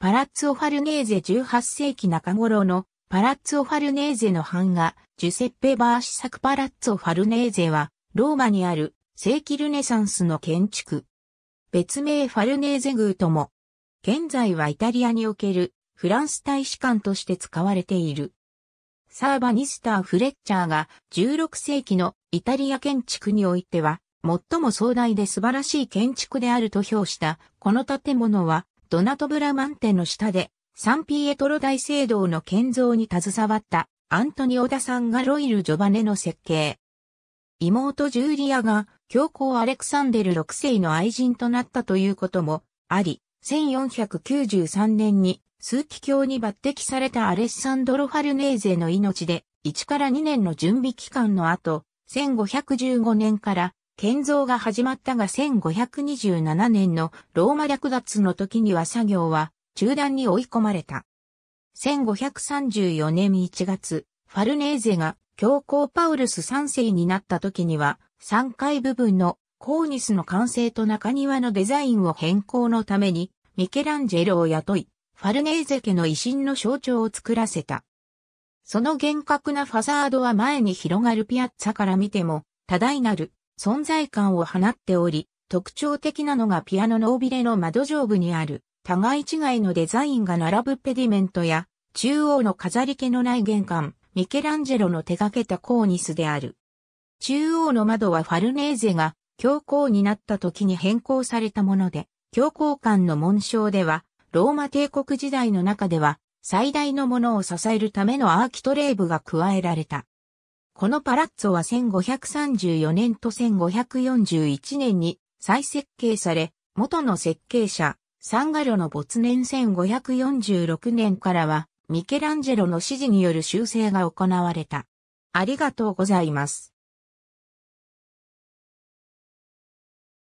パラッツォファルネーゼ18世紀中頃のパラッツォファルネーゼの版画、ジュセッペ・バーシ作パラッツォファルネーゼは、ローマにある世紀ルネサンスの建築。別名ファルネーゼ宮とも、現在はイタリアにおけるフランス大使館として使われている。サーバニスター・フレッチャーが16世紀のイタリア建築においては、最も壮大で素晴らしい建築であると評した、この建物はドナトブラマンテの下で、サンピエトロ大聖堂の建造に携わったアントニオダさんがロイル・ジョバネの設計。妹ジューリアが教皇アレクサンデル6世の愛人となったということもあり、1493年に数奇教に抜擢されたアレッサンドロ・ファルネーゼの命で1から2年の準備期間の後、1515年から建造が始まったが1527年のローマ略奪の時には作業は中断に追い込まれた。1534年1月、ファルネーゼが教皇パウルス3世になった時には3階部分のコーニスの完成と中庭のデザインを変更のためにミケランジェロを雇い、ファルネーゼ家の威信の象徴を作らせた。その厳格なファサードは前に広がるピアッツァから見ても多大なる存在感を放っており、特徴的なのがピアノの尾びれの窓上部にある、互い違いのデザインが並ぶペディメントや、中央の飾り気のない玄関、ミケランジェロの手掛けたコーニスである。中央の窓はファルネーゼが教皇になった時に変更されたもので、教皇感の紋章では、ローマ帝国時代の中では、最大のものを支えるためのアーキトレーブが加えられた。このパラッツォは1534年と1541年に再設計され、元の設計者、サンガロの没年1546年からは、ミケランジェロの指示による修正が行われた。ありがとうございます。